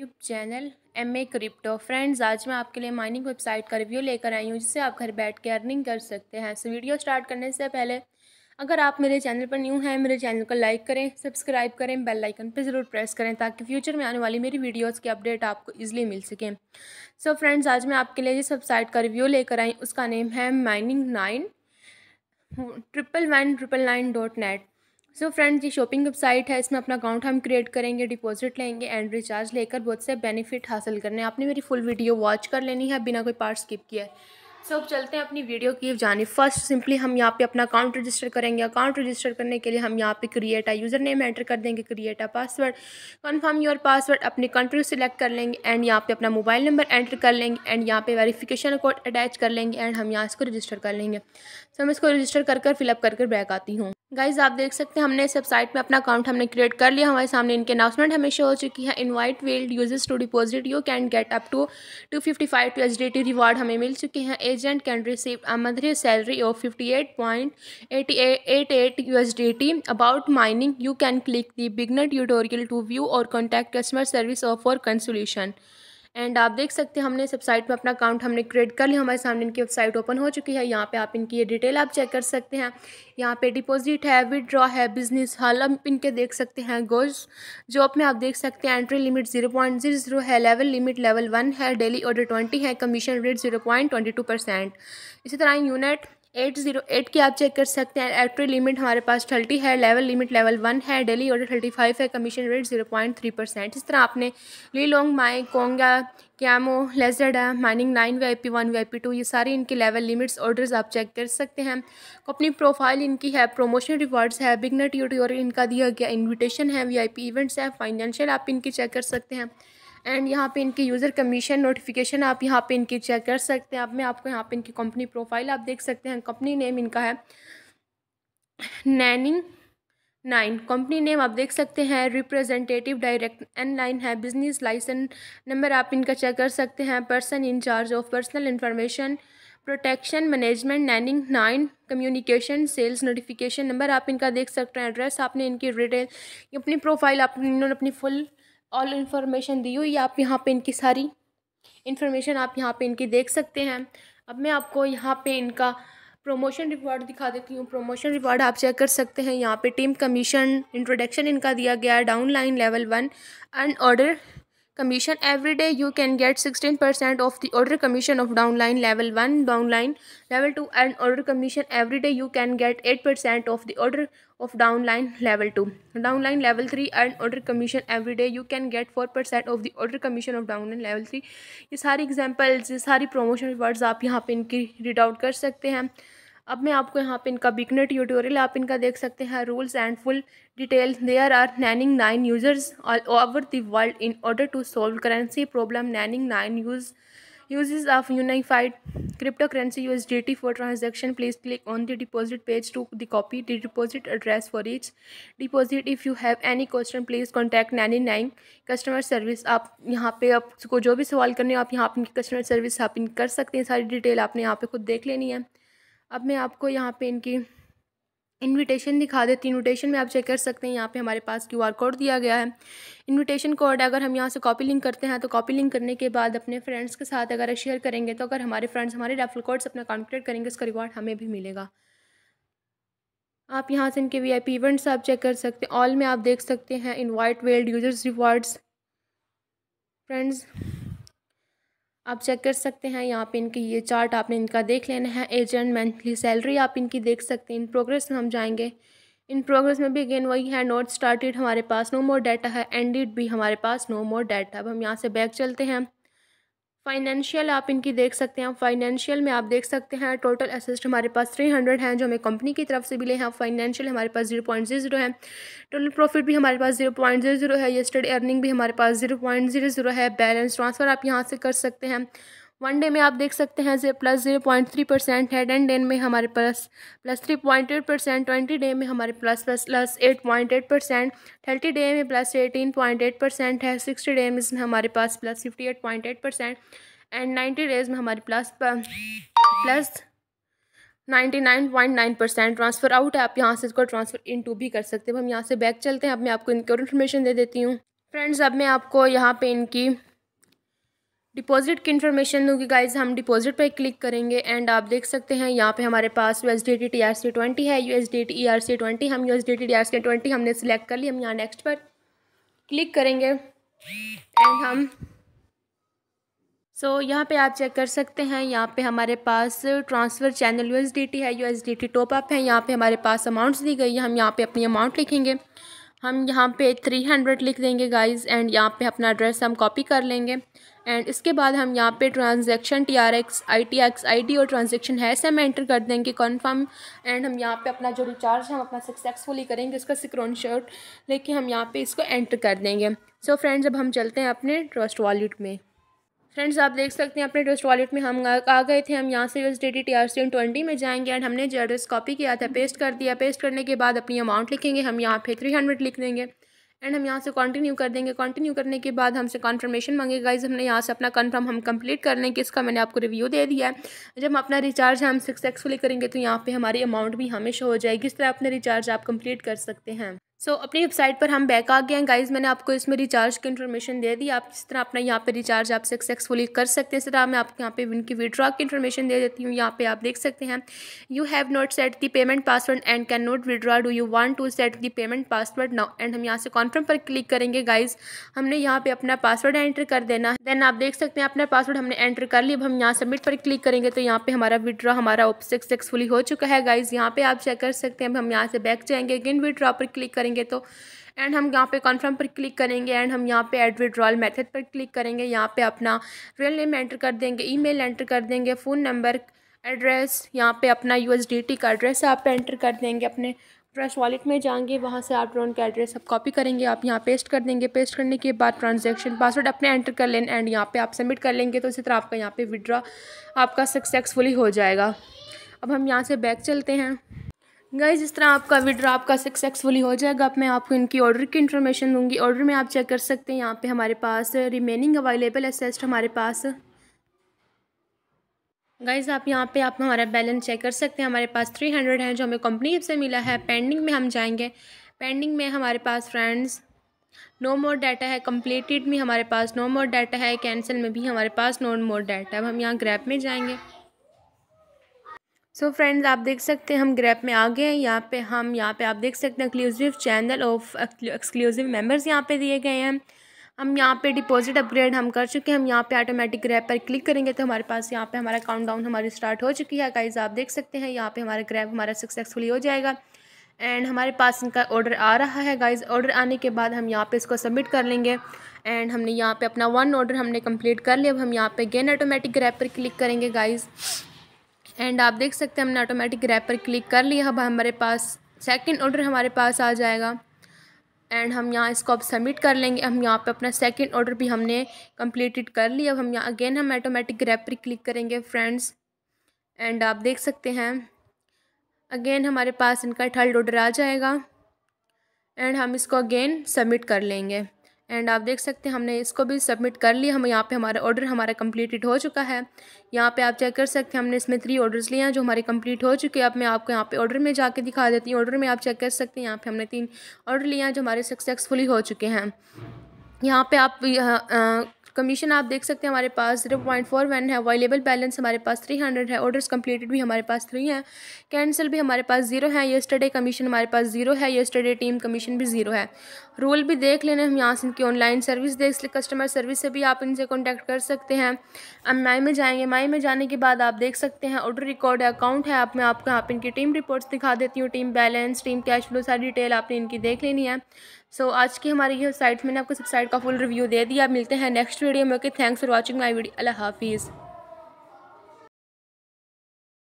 YouTube channel M A crypto friends आज मैं आपके लिए माइनिंग वेबसाइट का रिव्यू लेकर आई हूँ जिससे आप घर बैठ के अर्निंग कर सकते हैं सो वीडियो स्टार्ट करने से पहले अगर आप मेरे चैनल पर न्यू हैं मेरे चैनल को लाइक करें सब्सक्राइब करें बेल आइकन पर ज़रूर प्रेस करें ताकि फ्यूचर में आने वाली मेरी वीडियोस की अपडेट आपको इजीली मिल सके सो so फ्रेंड्स आज मैं आपके लिए जिस वेबसाइट का रिव्यू लेकर आई उसका नेम है mining nine triple one triple nine dot net so so friends ये शॉपिंग वेबसाइट है इसमें अपना अकाउंट हम क्रिएट करेंगे डिपॉजिट लेंगे एंड रिचार्ज लेकर बहुत से बेनिफिट हासिल करने हैं आपने मेरी फुल वीडियो वॉच कर लेनी है बिना कोई पार्ट स्किप किया है सो so, अब चलते हैं अपनी वीडियो की जाने फर्स्ट सिंपली हम यहाँ पे अपना अकाउंट रजिस्टर करेंगे अकाउंट रजिस्टर करने के लिए हम यहाँ पे create a user name enter कर देंगे create a password confirm your password अपनी कंट्री सेलेक्ट कर लेंगे एंड यहाँ पे अपना मोबाइल नंबर एंटर कर लेंगे एंड यहाँ पे वेरीफिकेशन कोड अटैच कर लेंगे एंड हम यहाँ इसको रजिस्टर कर लेंगे सो so, इसको रजिस्टर कर कर फिलअप कर कर बैक आती हूँ गाइज आप देख सकते हैं हमने इस वेबसाइट में अपना अकाउंट हमने क्रिएट कर लिया हमारे सामने इनके अनाउंसमेंट हमें शो हो चुकी है invite valid users to deposit you can get up to two fifty five two H D T reward हमें मिल चुके हैं agent can receive a monthly salary of fifty eight point eighty eight eight U S D T about mining you can click the beginner tutorial to view और contact customer service of for consultation and आप देख सकते हैं हमने इस website में अपना account हमने क्रिएट कर लिया हमारे सामने इनकी वेबसाइट ओपन हो चुकी है यहाँ पे आप इनकी ये डिटेल आप चेक कर सकते हैं यहाँ पे डिपॉजिट है विदड्रॉ है बिजनेस हल आप इनके देख सकते हैं गोज जॉब में आप देख सकते हैं entry limit zero point zero zero है लेवल लिमिट लेवल वन है डेली ऑर्डर ट्वेंटी है commission rate zero point twenty two percent इसी तरह यूनिट एट जीरो एट की आप चेक कर सकते हैं एक्ट्री लिमिट हमारे पास थर्टी है लेवल लिमिट लेवल वन है डेली ऑर्डर थर्टी फाइव है commission rate zero point three percent इस तरह आपने ली लॉन्ग माई कोंगा कैमो लेजडा mining nine V I P one V I P two ये सारे इनके लेवल लिमिट्स ऑर्डर्स आप चेक कर सकते हैं तो अपनी प्रोफाइल इनकी है प्रोमोशन रिवार्ड्स है बिगनर ट्यूटोरियल इनका दिया गया इन्विटेशन है वी आई पी इवेंट्स है फाइनेंशियल आप इनकी चेक कर सकते हैं एंड यहाँ पे इनके यूज़र कमीशन नोटिफिकेशन आप यहाँ पे इनकी चेक कर सकते हैं आप में आपको यहाँ पे इनकी कंपनी प्रोफाइल आप देख सकते हैं कंपनी नेम इनका है नैनिंग नाइन कंपनी नेम आप देख सकते हैं रिप्रेजेंटेटिव डायरेक्ट एन लाइन है बिजनेस लाइसेंस नंबर आप इनका चेक कर सकते हैं person in charge of personal information protection management Nanning nine communication sales notification number आप इनका देख सकते हैं एड्रेस आपने इनकी डिटेल अपनी प्रोफाइल आप इन्होंने अपनी फुल ऑल इन्फॉर्मेशन दी हुई आप यहाँ पे इनकी सारी इन्फॉर्मेशन आप यहाँ पे इनकी देख सकते हैं अब मैं आपको यहाँ पे इनका प्रोमोशन रिवॉर्ड दिखा देती हूँ प्रमोशन रिवॉर्ड आप चेक कर सकते हैं यहाँ पे टीम कमीशन इंट्रोडक्शन इनका दिया गया है downline level one and order commission every day you can get sixteen percent of the order commission of downline level one downline level two and order commission every day you can get eight percent of the order of downline level two downline level three and order commission every day you can get four percent of the order commission of downline level three ये सारी examples ये सारी promotion words आप यहाँ पे इनकी read out कर सकते हैं अब मैं आपको यहाँ पे इनका बिकनर ट्यूटोरियल आप इनका देख सकते हैं rules and full details they are are Nanning nine users all over the world in order to solve currency problem Nanning nine use uses of unified crypto currency use D T for transaction please click on the deposit page to the copy the deposit address for each deposit if you have any question please contact Nanning nine customer service आप यहाँ पे आपको जो भी सवाल करने हो आप यहाँ पर कस्टमर सर्विस आप इन कर सकते हैं सारी डिटेल आपने यहाँ पे खुद देख लेनी है अब मैं आपको यहाँ पे इनकी इनविटेशन दिखा देती हूँ इन्विटेशन में आप चेक कर सकते हैं यहाँ पे हमारे पास क्यू आर कोड दिया गया है इनविटेशन कोड अगर हम यहाँ से कॉपी लिंक करते हैं तो कॉपी लिंक करने के बाद अपने फ्रेंड्स के साथ अगर शेयर करेंगे तो अगर हमारे फ्रेंड्स हमारे रेफरल कोड्स अपना कॉन्टेक्ट करेंगे उसका रिवॉर्ड हमें भी मिलेगा आप यहाँ से इनके वी आई पी इवेंट्स आप चेक कर सकते हैं ऑल में आप देख सकते हैं invite valid users rewards friends आप चेक कर सकते हैं यहाँ पे इनकी ये चार्ट आपने इनका देख लेना है एजेंट मंथली सैलरी आप इनकी देख सकते हैं इन प्रोग्रेस में हम जाएंगे इन प्रोग्रेस में भी अगेन वही है नोट स्टार्टेड हमारे पास नो मोर डाटा है एंडेड भी हमारे पास नो मोर डाटा अब हम यहाँ से बैक चलते हैं फाइनेंशियल आप इनकी देख सकते हैं फाइनेंशियल में आप देख सकते हैं टोटल असिस्ट हमारे पास थ्री हंड्रेड हैं जो हमें कंपनी की तरफ से मिले हैं फाइनेंशियल हमारे पास जीरो पॉइंट जीरो जीरो है टोटल प्रॉफिट भी हमारे पास जीरो पॉइंट जीरो जीरो है यस्टर्ड अर्निंग भी हमारे पास जीरो पॉइंट जीरो जीरो है बैलेंस ट्रांसफ़र आप यहाँ से कर सकते हैं वन डे में आप देख सकते हैं जे plus zero point three percent है टेन डे में हमारे पास plus three point eight percent twenty day में हमारे plus plus plus eight point eight percent thirty day में plus eighteen point eight percent है सिक्सटी डे में हमारे पास plus fifty eight point eight percent and ninety days में हमारे plus plus ninety nine point nine percent transfer out है आप यहाँ से इसको ट्रांसफ़र इन टू भी कर सकते हैं हम यहाँ से बैक चलते हैं अब मैं आपको इनकी और इन्फॉर्मेशन दे देती हूँ फ्रेंड्स अब मैं आपको यहाँ पे इनकी डिपॉजिट की इन्फॉर्मेशन दूंगी गाइज हम डिपॉजिट पर क्लिक करेंगे एंड आप देख सकते हैं यहाँ पे हमारे पास U S D T T R C twenty है U S D T E R C twenty हम U S D T T R C twenty हमने सेलेक्ट कर ली हम यहाँ नेक्स्ट पर क्लिक करेंगे एंड हम सो so, यहाँ पे आप चेक कर सकते हैं यहाँ पे हमारे पास ट्रांसफ़र चैनल यू है यू एस टॉप अप है यहाँ पे हमारे पास अमाउंट्स दी गई है हम यहाँ पे अपनी अमाउंट लिखेंगे हम यहाँ पे थ्री हंड्रेड लिख देंगे गाइस एंड यहाँ पे अपना एड्रेस हम कॉपी कर लेंगे एंड इसके बाद हम यहाँ पे transaction T R X I T X I T और ट्रांजैक्शन से हम एंटर कर देंगे कन्फर्म एंड हम यहाँ पे अपना जो रिचार्ज है हम अपना सक्सेसफुली करेंगे इसका सिक्रोन शॉट लेके हम यहाँ पे इसको एंटर कर देंगे सो so फ्रेंड्स अब हम चलते हैं अपने ट्रस्ट वॉलेट में फ्रेंड्स आप देख सकते हैं अपने ट्रस्ट वॉलेट में हम आ गए थे हम यहाँ से use D T R C twenty में जाएंगे एंड हमने जो एड्रेस कॉपी किया था पेस्ट कर दिया पेस्ट करने के बाद अपनी अमाउंट लिखेंगे हम यहाँ पे थ्री हंड्रेड लिख देंगे एंड हम यहाँ से कंटिन्यू कर देंगे कंटिन्यू करने के बाद हमसे कंफर्मेशन मांगेगा गाइज हमने यहाँ से अपना कंफर्म हम कंप्लीट कर लेंगे इसका मैंने आपको रिव्यू दे दिया है जब हम अपना रिचार्ज हम सक्सेसफुली करेंगे तो यहाँ पे हमारी अमाउंट भी हमेशा हो जाएगी इस तरह अपने रिचार्ज आप कंप्लीट कर सकते हैं सो so, अपनी वेबसाइट पर हम बैक आ गए हैं गाइज मैंने आपको इसमें रिचार्ज की इन्फॉर्मेशन दे दी आप जिस तरह अपना यहाँ पे रिचार्ज आप सक्सेसफुली कर सकते हैं इस तरह मैं आपको यहाँ पे की विड्रॉ की इन्फॉर्मेशन दे देती हूँ यहाँ पे आप देख सकते हैं you have not set the payment password and can not withdraw do you want to set the payment password now and हम यहाँ से कॉन्फर्म पर क्लिक करेंगे गाइज हमने यहाँ पर अपना पासवर्ड एंटर कर देना है देन आप देख सकते हैं अपना पासवर्ड हमने एंटर कर लिया अब हम यहाँ सबमिट पर क्लिक करेंगे तो यहाँ पर हमारा विड्रॉ हमारा सक्सेसफुली हो चुका है गाइज यहाँ पर आप चेक कर सकते हैं अब हम यहाँ से बैक जाएंगे अगेन विड्रॉ पर क्लिक करेंगे करेंगे तो एंड हम यहाँ पे कन्फर्म पर क्लिक करेंगे एंड हम यहाँ पे एड विड्रॉल मेथड पर क्लिक करेंगे यहाँ पे अपना रियल नेम एंटर कर देंगे ईमेल एंटर कर देंगे फ़ोन नंबर एड्रेस यहाँ पे अपना यू का एड्रेस आप एंटर कर देंगे अपने ट्रस्ट वॉलेट में जाएंगे वहाँ से आप ड्रोन का एड्रेस आप कॉपी करेंगे आप यहाँ पेस्ट कर देंगे पेस्ट करने के बाद ट्रांजेक्शन पासवर्ड अपने एंटर कर लें एंड यहाँ पे आप सबमिट कर लेंगे तो इसी तरह आपका यहाँ पे विड्रॉ आपका सक्सेसफुली हो जाएगा अब हम यहाँ से बैक चलते हैं गाइज जिस तरह आपका विड्रा आपका सक्सेसफुली हो जाएगा अब मैं आपको इनकी ऑर्डर की इन्फॉर्मेशन दूंगी ऑर्डर में आप चेक कर सकते हैं यहाँ पे हमारे पास रिमेनिंग अवेलेबल सेस्ट हमारे पास गाइज आप यहाँ पे आप हमारा बैलेंस चेक कर सकते हैं हमारे पास थ्री हंड्रेड है जो हमें कंपनी से मिला है पेंडिंग में हम जाएंगे पेंडिंग में हमारे पास फ्रेंड्स नो मोर डाटा है कंप्लीटेड में हमारे पास नो मोर डाटा है कैंसिल में भी हमारे पास नो मोर डाटा अब हम यहाँ ग्रैप में जाएंगे सो so फ्रेंड्स आप देख सकते हैं हम ग्रैप में आ गए हैं यहाँ पे हम यहाँ पे आप देख सकते हैं exclusive channel of exclusive members यहाँ पे दिए गए हैं हम यहाँ पे डिपॉजिट अपग्रेड हम कर चुके हैं हम यहाँ पे ऑटोमेटिक ग्रैप पर क्लिक करेंगे तो हमारे पास यहाँ पे हमारा काउंटडाउन हमारी स्टार्ट हो चुकी है गाइज आप देख सकते हैं यहाँ पर हमारा ग्रैप हमारा सक्सेसफुली हो जाएगा एंड हमारे पास इनका ऑर्डर आ रहा है गाइज ऑर्डर आने के बाद हम यहाँ पे इसको सबमिट कर लेंगे एंड हमने यहाँ पे अपना वन ऑर्डर हमने कंप्लीट कर लिया अब हम यहाँ पे गेन ऑटोमेटिक ग्रैप पर क्लिक करेंगे गाइज़ एंड आप देख सकते हैं हमने ऑटोमेटिक रैप पर क्लिक कर लिया अब हमारे पास सेकंड ऑर्डर हमारे पास आ जाएगा एंड हम यहाँ इसको अब सबमिट कर लेंगे हम यहाँ पे अपना सेकंड ऑर्डर भी हमने कंप्लीटेड कर लिया अब हम यहाँ अगेन हम ऑटोमेटिक रैप पर क्लिक करेंगे फ्रेंड्स एंड आप देख सकते हैं अगेन हमारे पास इनका थर्ड ऑर्डर आ जाएगा एंड हम इसको अगेन सबमिट कर लेंगे एंड आप देख सकते हैं हमने इसको भी सबमिट कर लिया हम यहाँ पे हमारा ऑर्डर हमारा कंप्लीटेड हो चुका है यहाँ पे आप चेक कर सकते हैं हमने इसमें थ्री ऑर्डर्स लिए हैं जो हमारे कंप्लीट हो चुके हैं अब मैं आपको यहाँ पे ऑर्डर में जाके दिखा देती हूँ ऑर्डर में आप चेक कर सकते हैं यहाँ पे हमने तीन ऑर्डर लिए हैं जो हमारे सक्सेसफुली हो चुके हैं यहाँ पे आप कमीशन आप देख सकते हैं हमारे पास जीरो पॉइंट फोर वन है अवेलेबल बैलेंस हमारे पास थ्री हंड्रेड है ऑर्डर्स कंप्लीटेड भी हमारे पास थ्री हैं कैंसिल भी हमारे पास जीरो है येस्टरडे कमीशन हमारे पास जीरो है येस्टरडे टीम कमीशन भी जीरो है रोल भी देख लेने हम यहाँ से इनकी ऑनलाइन सर्विस देख इसलिए कस्टमर सर्विस से भी आप इनसे कॉन्टैक्ट कर सकते हैं एम माई में जाएंगे माई में जाने के बाद आप देख सकते हैं ऑर्डर रिकॉर्ड है अकाउंट है आप मैं आपको यहाँ पर इनकी टीम रिपोर्ट्स दिखा देती हूँ team balance team cash flow सारी डिटेल आपने इनकी देख लेनी है सो so, आज की हमारी ये साइट मैंने आपको सब साइट का फुल रिव्यू दे दिया मिलते हैं नेक्स्ट वीडियो में okay thanks for watching my video अल्लाह हाफिज़